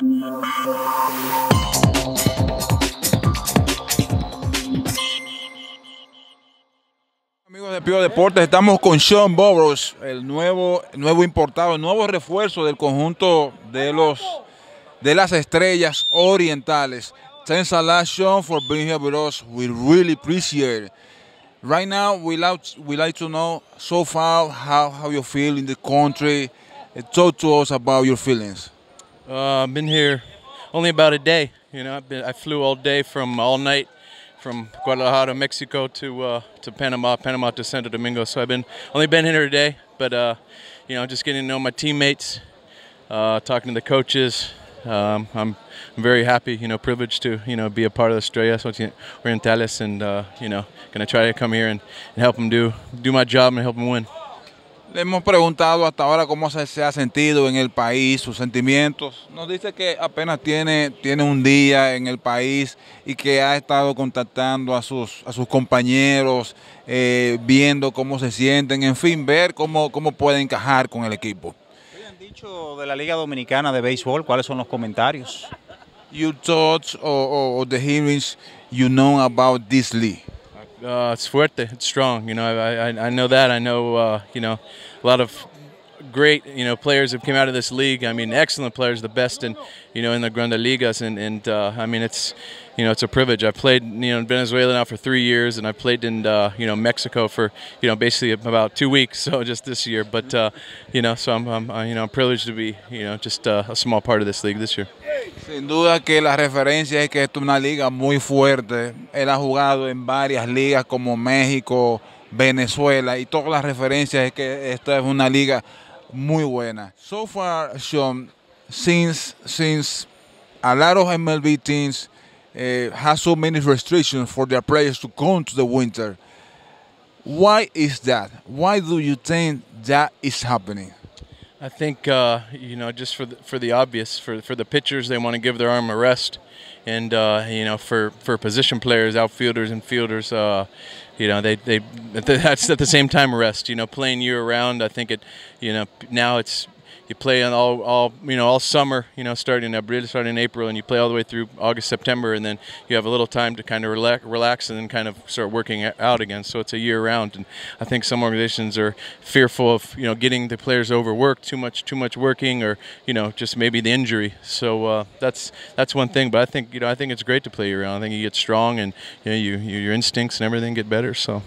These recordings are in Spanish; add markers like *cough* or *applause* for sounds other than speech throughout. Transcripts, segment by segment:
Amigos de Pio Deportes, estamos con Sean Bobros, el nuevo, nuevo importado, el nuevo refuerzo del conjunto de los de las estrellas orientales. Thanks a lot, Sean, for being here with us. We really appreciate it. Right now, we like, we like to know so far how, how you feel in the country. Talk to us about your feelings. Uh, I've been here only about a day. You know, I've been, I flew all day from all night from Guadalajara, Mexico to uh, to Panama, Panama to Santo Domingo. So I've been only been here today, but uh, you know, just getting to know my teammates, uh, talking to the coaches. Um, I'm, I'm very happy, you know, privileged to you know be a part of the Estrellas Orientales, and uh, you know, gonna try to come here and, and help them do do my job and help them win. Le hemos preguntado hasta ahora cómo se, ha sentido en el país, sus sentimientos. Nos dice que apenas tiene, tiene un día en el país y que ha estado contactando a sus, a sus compañeros, eh, viendo cómo se sienten, en fin, ver cómo, cómo puede encajar con el equipo. ¿Qué han dicho de la Liga Dominicana de Béisbol? ¿Cuáles son los comentarios? You thought or, or, or the hearings you know about this league. Uh, it's fuerte. It's strong. You know, I, I, I know that. I know, uh, you know, a lot of great, you know, players have come out of this league. I mean, excellent players, the best in, you know, in the Grande Ligas. And, and uh, I mean, it's, you know, it's a privilege. I played, you know, in Venezuela now for three years, and I played in, uh, you know, Mexico for, you know, basically about two weeks. So just this year, but, uh, you know, so I'm, I'm, you know, I'm privileged to be, you know, just a small part of this league this year. Sin duda que la referencia es que esto es una liga muy fuerte. Él ha jugado en varias ligas como México, Venezuela y todas las referencias es que esta es una liga muy buena. So far, Sean, since since a lot of MLB teams eh, have so many restrictions for their players to come to the winter, why is that? Why do you think that is happening? I think uh, you know just for the, for the obvious for for the pitchers they want to give their arm a rest, and uh, you know for, for position players, outfielders and fielders, uh, you know they, they *laughs* that's at the same time rest. You know playing year round, I think it you know now it's you play all, all you know all summer you know starting in April starting in April and you play all the way through August September and then you have a little time to kind of relax, relax and then kind of start working out again so it's a year round and I think some organizations are fearful of you know getting the players overworked too much too much working or you know just maybe the injury so uh, that's that's one thing but I think you know I think it's great to play year round I think you get strong and you know you, you your instincts and everything get better so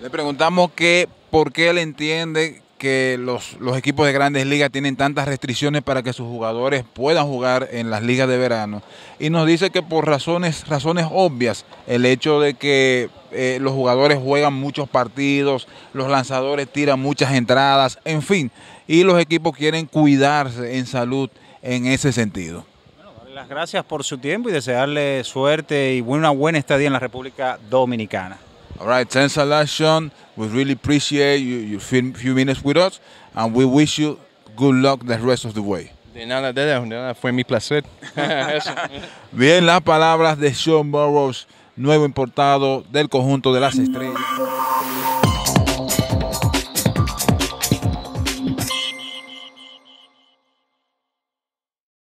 Le preguntamos que por qué él entiende que los, equipos de grandes ligas tienen tantas restricciones para que sus jugadores puedan jugar en las ligas de verano. Y nos dice que por razones, razones obvias, el hecho de que eh, los jugadores juegan muchos partidos, los lanzadores tiran muchas entradas, en fin, y los equipos quieren cuidarse en salud en ese sentido. Bueno, las gracias por su tiempo y desearle suerte y una buena estadía en la República Dominicana. All right, Ten Action, we really appreciate you, your few minutes with us, and we wish you good luck the rest of the way. De nada, de nada, fue mi placer. *laughs* Bien, las palabras de Sean Burroughs, nuevo importado del conjunto de las estrellas.